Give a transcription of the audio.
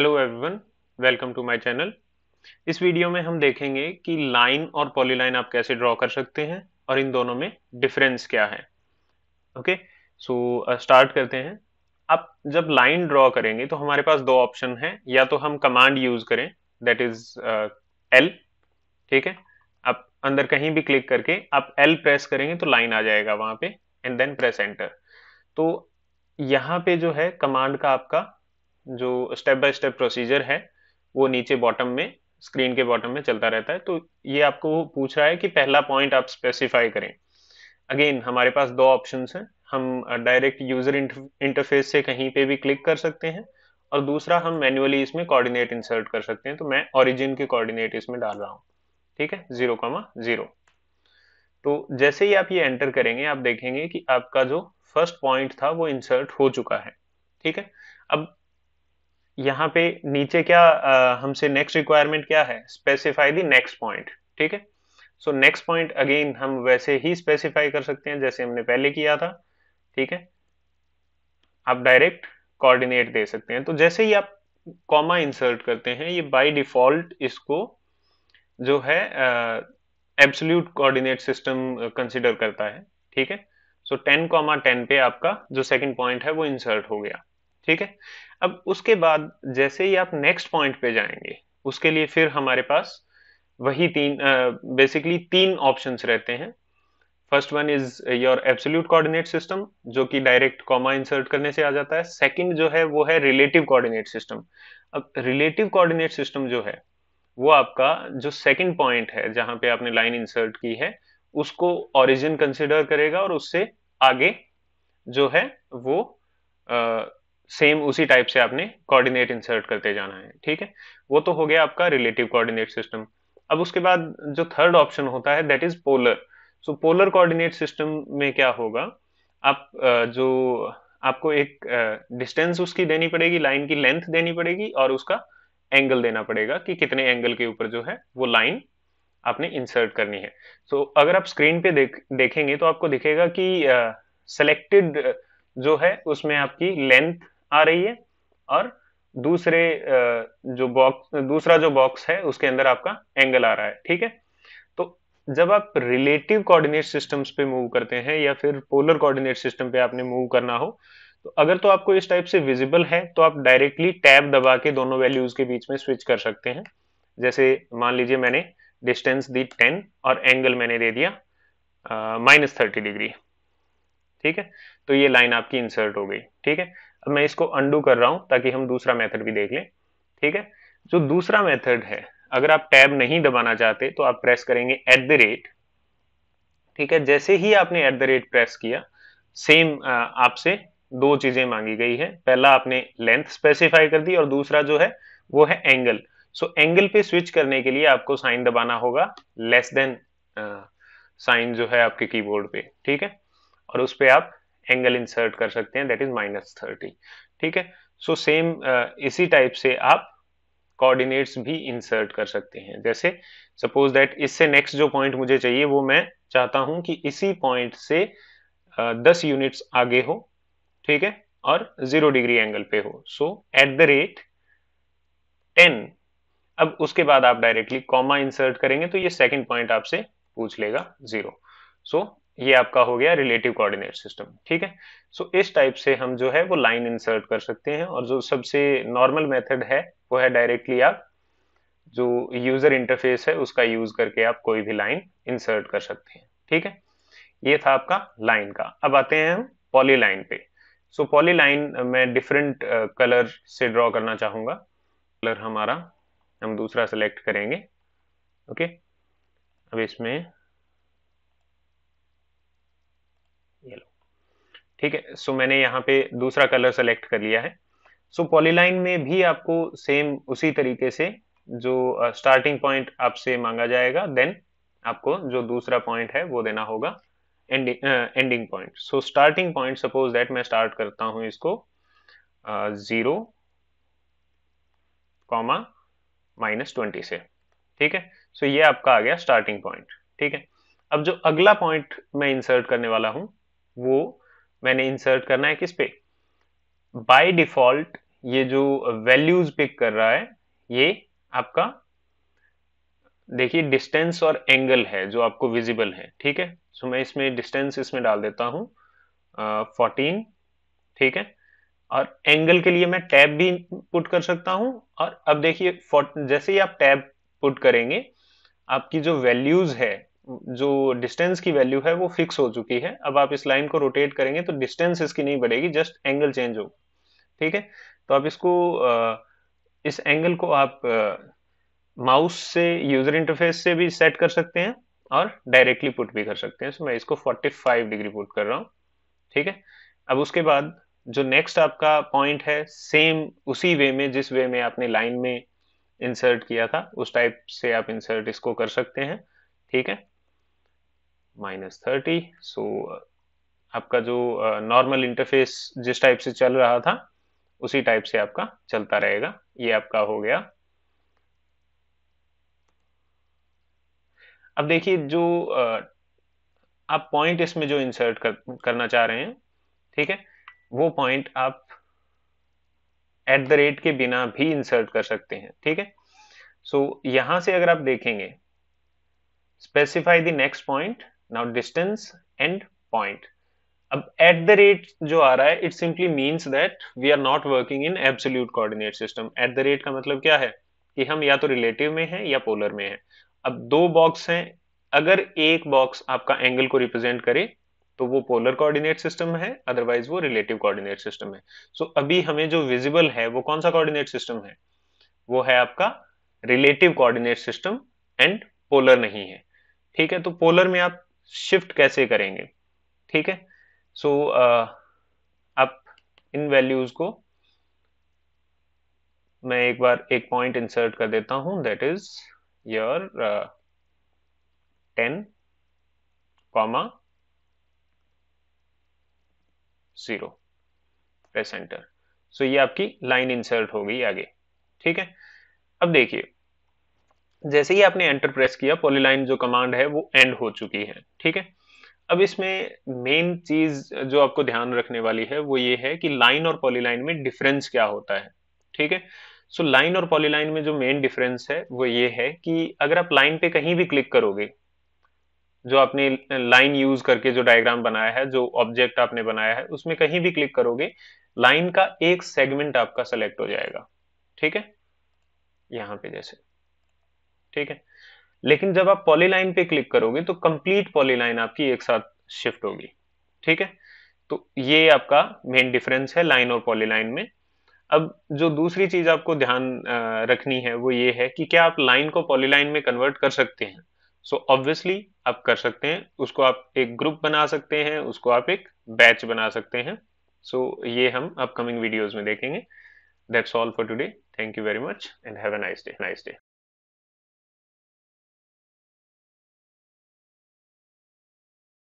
Hello everyone welcome to my channel इस video में हम देखेंगे कि लाइन और पॉलीलाइन आप कैसे ड्रॉ कर सकते हैं और इन दोनों में डिफरेंस क्या है ओके सो स्टार्ट करते हैं आप जब लाइन ड्रॉ करेंगे तो हमारे पास दो ऑप्शन हैं या तो हम कमांड यूज करें दैट इज एल ठीक है आप अंदर कहीं भी क्लिक करके आप एल प्रेस करेंगे तो लाइन आ जाएगा वहां पे एंड देन प्रेस एंटर तो यहाँ पे जो है कमांड का आपका जो स्टेप बाय स्टेप प्रोसीजर है वो नीचे बॉटम में स्क्रीन के बॉटम में चलता रहता है तो ये आपको पूछ रहा है कि पहला पॉइंट आप स्पेसिफाई करें अगेन हमारे पास दो ऑप्शन हैं हम डायरेक्ट यूजर इंटरफेस से कहीं पे भी क्लिक कर सकते हैं और दूसरा हम मैन्युअली इसमें कोऑर्डिनेट इंसर्ट कर सकते हैं तो मैं ओरिजिन के कोऑर्डिनेट इसमें डाल रहा हूँ ठीक है जीरो कॉमा जीरो तो जैसे ही आप ये एंटर करेंगे आप देखेंगे कि आपका जो फर्स्ट पॉइंट था वो इंसर्ट हो चुका है ठीक है अब यहाँ पे नीचे क्या हमसे नेक्स्ट रिक्वायरमेंट क्या है स्पेसिफाई दी नेक्स्ट पॉइंट ठीक है सो नेक्स्ट पॉइंट अगेन हम वैसे ही स्पेसिफाई कर सकते हैं जैसे हमने पहले किया था ठीक है आप डायरेक्ट कोऑर्डिनेट दे सकते हैं तो जैसे ही आप कॉमा इंसर्ट करते हैं ये बाय डिफॉल्ट इसको जो है एब्सोल्यूट कोऑर्डिनेट सिस्टम कंसिडर करता है ठीक है सो टेन कॉमा टेन पे आपका जो सेकेंड पॉइंट है वो इंसर्ट हो गया ठीक है अब उसके बाद जैसे ही आप नेक्स्ट पॉइंट पे जाएंगे उसके लिए फिर हमारे पास वही तीन बेसिकली uh, तीन ऑप्शंस रहते हैं first one is your absolute coordinate system जो कि डायरेक्ट कॉमा इंसर्ट करने से आ जाता है सेकंड जो है वो है रिलेटिव कोऑर्डिनेट सिस्टम अब रिलेटिव कोऑर्डिनेट सिस्टम जो है वो आपका जो सेकंड पॉइंट है जहां पे आपने लाइन इंसर्ट की है उसको ओरिजिन कंसिडर करेगा और उससे आगे जो है वो सेम उसी टाइप से आपने कोऑर्डिनेट इंसर्ट करते जाना है ठीक है वो तो हो गया आपका रिलेटिव कोऑर्डिनेट सिस्टम अब उसके बाद जो थर्ड ऑप्शन होता है that is polar so polar coordinate system में क्या होगा आप जो आपको एक डिस्टेंस उसकी देनी पड़ेगी लाइन की लेंथ देनी पड़ेगी और उसका एंगल देना पड़ेगा कि कितने एंगल के ऊपर जो है वो लाइन आपने इंसर्ट करनी है सो so, अगर आप स्क्रीन पे देख देखेंगे तो आपको दिखेगा कि सेलेक्टेड uh, जो है उसमें आपकी लेंथ आ रही है और दूसरे जो बॉक्स दूसरा जो बॉक्स है उसके अंदर आपका एंगल आ रहा है ठीक है तो जब आप रिलेटिव कोऑर्डिनेट सिस्टम्स पे मूव करते हैं या फिर पोलर कोऑर्डिनेट सिस्टम पे आपने मूव करना हो तो अगर तो आपको इस टाइप से विजिबल है तो आप डायरेक्टली टैब दबा के दोनों वैल्यूज के बीच में स्विच कर सकते हैं जैसे मान लीजिए मैंने डिस्टेंस दी टेन और एंगल मैंने दे दिया माइनस थर्टी डिग्री ठीक है तो ये लाइन आपकी इंसर्ट हो गई ठीक है अब मैं इसको अंडू कर रहा हूं ताकि हम दूसरा मेथड भी देख लें ठीक है जो दूसरा मेथड है अगर आप टैब नहीं दबाना चाहते तो आप प्रेस करेंगे एट द रेट ठीक है जैसे ही आपने एट द रेट प्रेस किया सेम आपसे दो चीजें मांगी गई है पहला आपने लेंथ स्पेसिफाई कर दी और दूसरा जो है वो है एंगल सो so, एंगल पे स्विच करने के लिए आपको साइन दबाना होगा लेस देन साइन जो है आपके कीबोर्ड पे ठीक है और उस पर आप एंगल इंसर्ट कर सकते हैं दैट इज माइनस थर्टी ठीक है सो so सेम uh, इसी टाइप से आप कोऑर्डिनेट्स भी इंसर्ट कर सकते हैं जैसे सपोज दैट इससे नेक्स्ट जो पॉइंट मुझे चाहिए वो मैं चाहता हूं कि इसी पॉइंट से uh, दस uh, यूनिट्स आगे हो ठीक है और जीरो डिग्री एंगल पे हो so at the rate ten अब उसके बाद आप डायरेक्टली कॉमा इंसर्ट करेंगे तो ये सेकंड पॉइंट आपसे पूछ लेगा जीरो सो ये आपका हो गया रिलेटिव कोऑर्डिनेट सिस्टम ठीक है सो so, इस टाइप से हम जो है वो लाइन इंसर्ट कर सकते हैं और जो सबसे नॉर्मल मेथड है वो है डायरेक्टली आप जो यूजर इंटरफेस है उसका यूज करके आप कोई भी लाइन इंसर्ट कर सकते हैं ठीक है ये था आपका लाइन का अब आते हैं हम पॉली लाइन पे सो पॉली लाइन मैं डिफरेंट कलर uh, से ड्रॉ करना चाहूंगा कलर हमारा हम दूसरा सेलेक्ट करेंगे ओके okay? अब इसमें ठीक है सो मैंने यहाँ पे दूसरा कलर सेलेक्ट कर लिया है सो पॉलीलाइन में भी आपको सेम उसी तरीके से जो स्टार्टिंग uh, पॉइंट आपसे मांगा जाएगा देन आपको जो दूसरा पॉइंट है वो देना होगा ending point so starting point suppose that मैं स्टार्ट करता हूं इसको जीरो कॉमा माइनस ट्वेंटी से ठीक है सो so, ये आपका आ गया स्टार्टिंग पॉइंट ठीक है अब जो अगला पॉइंट मैं इंसर्ट करने वाला हूं वो मैंने इंसर्ट करना है किस पे बाय डिफॉल्ट ये जो वैल्यूज पिक कर रहा है ये आपका देखिए डिस्टेंस और एंगल है जो आपको विजिबल है ठीक है सो मैं इसमें डिस्टेंस इसमें डाल देता हूँ फोर्टीन ठीक है और एंगल के लिए मैं टैब भी पुट कर सकता हूँ और अब देखिए जैसे ही आप टैब पुट करेंगे आपकी जो वैल्यूज है जो डिस्टेंस की वैल्यू है वो फिक्स हो चुकी है अब आप इस लाइन को रोटेट करेंगे तो डिस्टेंस इसकी नहीं बढ़ेगी जस्ट एंगल चेंज हो ठीक है तो आप इसको इस एंगल को आप माउस से यूजर इंटरफेस से भी सेट कर सकते हैं और डायरेक्टली पुट भी कर सकते हैं सो मैं इसको 45 डिग्री पुट कर रहा हूँ ठीक है अब उसके बाद जो नेक्स्ट आपका पॉइंट है सेम उसी वे में जिस वे में आपने लाइन में इंसर्ट किया था उस टाइप से आप इंसर्ट इसको कर सकते हैं ठीक है माइनस थर्टी सो आपका जो नॉर्मल uh, इंटरफेस जिस टाइप से चल रहा था उसी टाइप से आपका चलता रहेगा ये आपका हो गया अब देखिए जो uh, आप पॉइंट इसमें जो इंसर्ट कर, करना चाह रहे हैं ठीक है वो पॉइंट आप एट द रेट के बिना भी इंसर्ट कर सकते हैं ठीक है सो so, यहां से अगर आप देखेंगे specify the next point now distance end point अब एट द रेट जो आ रहा है it simply means that we are not working in absolute coordinate system at the rate का मतलब क्या है कि हम या तो रिलेटिव में हैं या पोलर में हैं अब दो बॉक्स हैं अगर एक बॉक्स आपका एंगल को रिप्रेजेंट करे तो वो पोलर कोऑर्डिनेट सिस्टम है अदरवाइज वो रिलेटिव कोऑर्डिनेट सिस्टम है सो so, अभी हमें जो विजिबल है वो कौन सा कोऑर्डिनेट सिस्टम है वो है आपका relative coordinate system and polar नहीं है ठीक है तो पोलर में आप शिफ्ट कैसे करेंगे ठीक है सो so, आप uh, इन वैल्यूज को मैं एक बार एक पॉइंट इंसर्ट कर देता हूं that is your ten comma zero press enter so ये आपकी लाइन इंसर्ट हो गई आगे ठीक है अब देखिए जैसे ही आपने एंटर प्रेस किया पॉलीलाइन जो कमांड है वो एंड हो चुकी है ठीक है अब इसमें मेन चीज जो आपको ध्यान रखने वाली है वो ये है कि लाइन और पॉलीलाइन में डिफरेंस क्या होता है ठीक है सो लाइन और पॉलीलाइन में जो मेन डिफरेंस है वो ये है कि अगर आप लाइन पे कहीं भी क्लिक करोगे जो आपने लाइन यूज करके जो डायग्राम बनाया है जो ऑब्जेक्ट आपने बनाया है उसमें कहीं भी क्लिक करोगे लाइन का एक सेगमेंट आपका सेलेक्ट हो जाएगा ठीक है यहां पे जैसे ठीक है लेकिन जब आप पॉलीलाइन पे क्लिक करोगे तो कंप्लीट पॉलीलाइन आपकी एक साथ शिफ्ट होगी ठीक है तो ये आपका मेन डिफरेंस है लाइन और पॉलीलाइन में अब जो दूसरी चीज आपको ध्यान रखनी है वो ये है कि क्या आप लाइन को पॉलीलाइन में कन्वर्ट कर सकते हैं सो so ऑब्वियसली आप कर सकते हैं उसको आप एक ग्रुप बना सकते हैं उसको आप एक बैच बना सकते हैं सो so, ये हम अपकमिंग वीडियोज में देखेंगे that's all for today thank you very much and have a nice day nice day